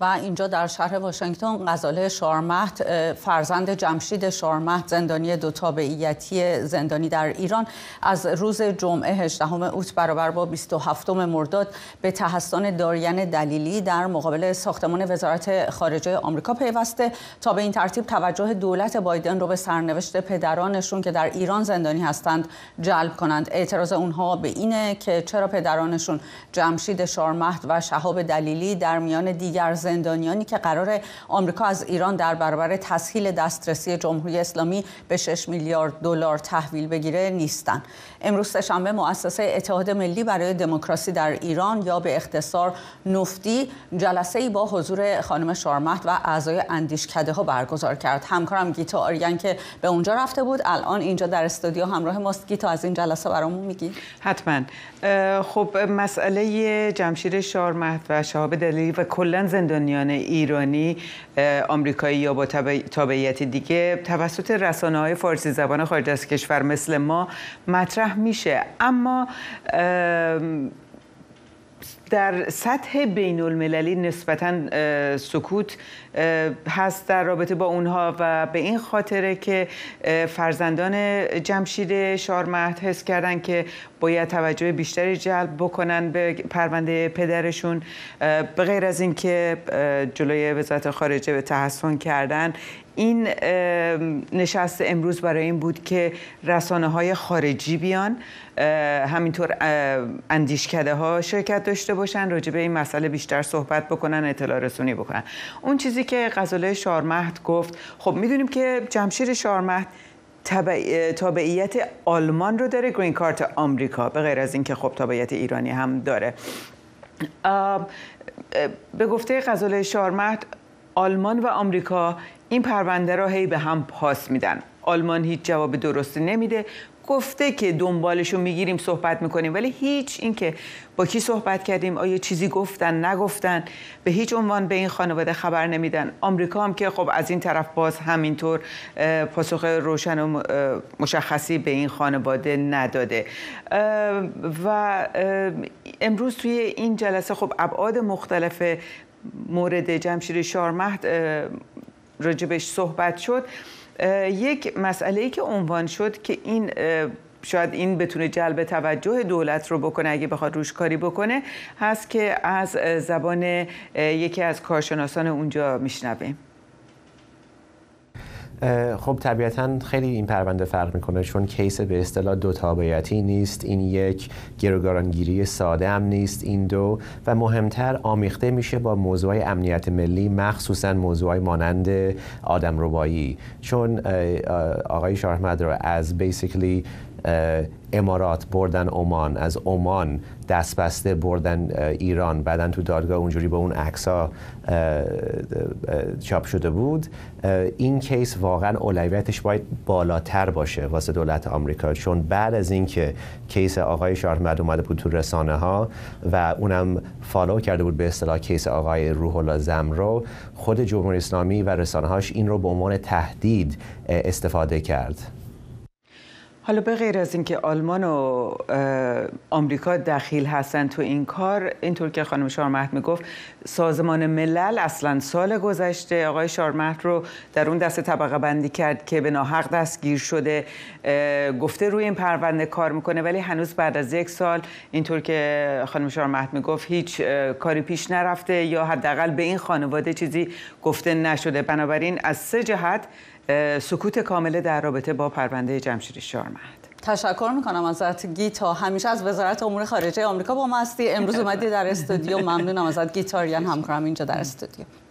و اینجا در شهر واشنگتن غزاله شارمحت فرزند جمشید شارمحت زندانی دو تابعیتی زندانی در ایران از روز جمعه 18 اوت برابر با 27 مرداد به تحسان داریان دلیلی در مقابل ساختمان وزارت خارجه آمریکا پیوسته تا به این ترتیب توجه دولت بایدن رو به سرنوشت پدرانشون که در ایران زندانی هستند جلب کنند اعتراض اونها به اینه که چرا پدرانشون جمشید شارمحت و شهاب دلیلی در میان دیگر زندانیانی که قرار آمریکا از ایران در برابر تسهیل دسترسی جمهوری اسلامی به 6 میلیارد دلار تحویل بگیره نیستن امروز شنبه مؤسسه اتحاد ملی برای دموکراسی در ایران یا به اختصار نفتی جلسه ای با حضور خانم شارمحت و اعضای اندیشکده ها برگزار کرد همکارم گیتا آریان که به اونجا رفته بود الان اینجا در استودیو همراه ماست گیتا از این جلسه برامون میگی حتما خب مسئله جمشیر شارمحت و شهاب دلیلی و کلا زندان زندانیان ایرانی آمریکایی یا با تابعیت دیگه توسط رسانه های فارسی زبان خارج از کشور مثل ما مطرح میشه اما در سطح بین المللی نسبتا سکوت هست در رابطه با اونها و به این خاطره که فرزندان جمشید شارمهد حس کردن که باید توجه بیشتری جلب بکنن به پرونده پدرشون به غیر از اینکه جلوی وزارت خارجه به تحسن کردن این نشست امروز برای این بود که رسانه های خارجی بیان همینطور اندیشکده ها شرکت داشته باشن راجع به این مسئله بیشتر صحبت بکنن اطلاع رسونی بکنن اون چیزی که غزاله شارمهد گفت خب میدونیم که جمشیر شارمهد تابعیت آلمان رو داره گرین کارت آمریکا به غیر از اینکه خب تابعیت ایرانی هم داره به گفته غزاله شارمهد آلمان و آمریکا این پرونده را هی به هم پاس میدن آلمان هیچ جواب درستی نمیده گفته که دنبالش رو میگیریم صحبت میکنیم ولی هیچ اینکه با کی صحبت کردیم آیا چیزی گفتن نگفتن به هیچ عنوان به این خانواده خبر نمیدن آمریکا هم که خب از این طرف باز همینطور پاسخ روشن و مشخصی به این خانواده نداده و امروز توی این جلسه خب ابعاد مختلف مورد جمشیر شارمهد راجبش صحبت شد یک مسئله ای که عنوان شد که این شاید این بتونه جلب توجه دولت رو بکنه اگه بخواد روش کاری بکنه هست که از زبان یکی از کارشناسان اونجا میشنویم خب طبیعتا خیلی این پرونده فرق میکنه چون کیس به اصطلاح دو تابعیتی نیست این یک گروگارانگیری ساده هم نیست این دو و مهمتر آمیخته میشه با موضوع امنیت ملی مخصوصا موضوع مانند آدم چون آقای شارحمد رو از بیسیکلی امارات بردن عمان از عمان دست بسته بردن ایران بعدا تو دادگاه اونجوری به اون ها چاپ شده بود این کیس واقعا اولویتش باید بالاتر باشه واسه دولت آمریکا چون بعد از اینکه کیس آقای شارمد اومده بود تو رسانه ها و اونم فالو کرده بود به اصطلاح کیس آقای روح الله زمرو خود جمهوری اسلامی و رسانه هاش این رو به عنوان تهدید استفاده کرد حالا به غیر از اینکه آلمان و آمریکا دخیل هستن تو این کار اینطور که خانم شارمحت میگفت سازمان ملل اصلا سال گذشته آقای شارمحت رو در اون دست طبقه بندی کرد که به ناحق دستگیر شده گفته روی این پرونده کار میکنه ولی هنوز بعد از یک سال اینطور که خانم شارمحت میگفت هیچ کاری پیش نرفته یا حداقل به این خانواده چیزی گفته نشده بنابراین از سه جهت سکوت کامله در رابطه با پرونده جمشیری شارمهد تشکر میکنم ازت گیتا همیشه از وزارت امور خارجه آمریکا با ما هستی امروز اومدی در استودیو ممنونم ازت گیتاریان همکارم اینجا در استودیو